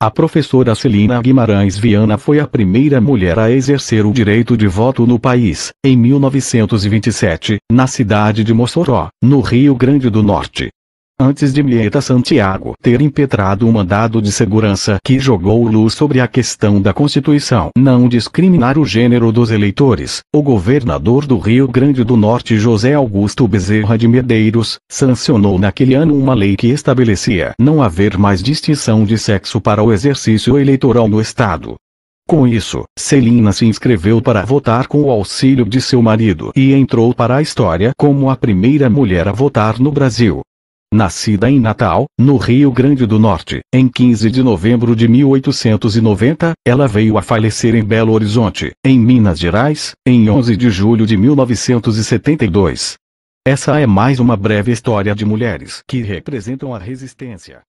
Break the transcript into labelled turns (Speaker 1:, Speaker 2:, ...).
Speaker 1: A professora Celina Guimarães Viana foi a primeira mulher a exercer o direito de voto no país, em 1927, na cidade de Mossoró, no Rio Grande do Norte antes de Mieta Santiago ter impetrado o um mandado de segurança que jogou luz sobre a questão da Constituição não discriminar o gênero dos eleitores, o governador do Rio Grande do Norte José Augusto Bezerra de Medeiros, sancionou naquele ano uma lei que estabelecia não haver mais distinção de sexo para o exercício eleitoral no Estado. Com isso, Celina se inscreveu para votar com o auxílio de seu marido e entrou para a história como a primeira mulher a votar no Brasil nascida em Natal, no Rio Grande do Norte, em 15 de novembro de 1890, ela veio a falecer em Belo Horizonte, em Minas Gerais, em 11 de julho de 1972. Essa é mais uma breve história de mulheres que representam a resistência.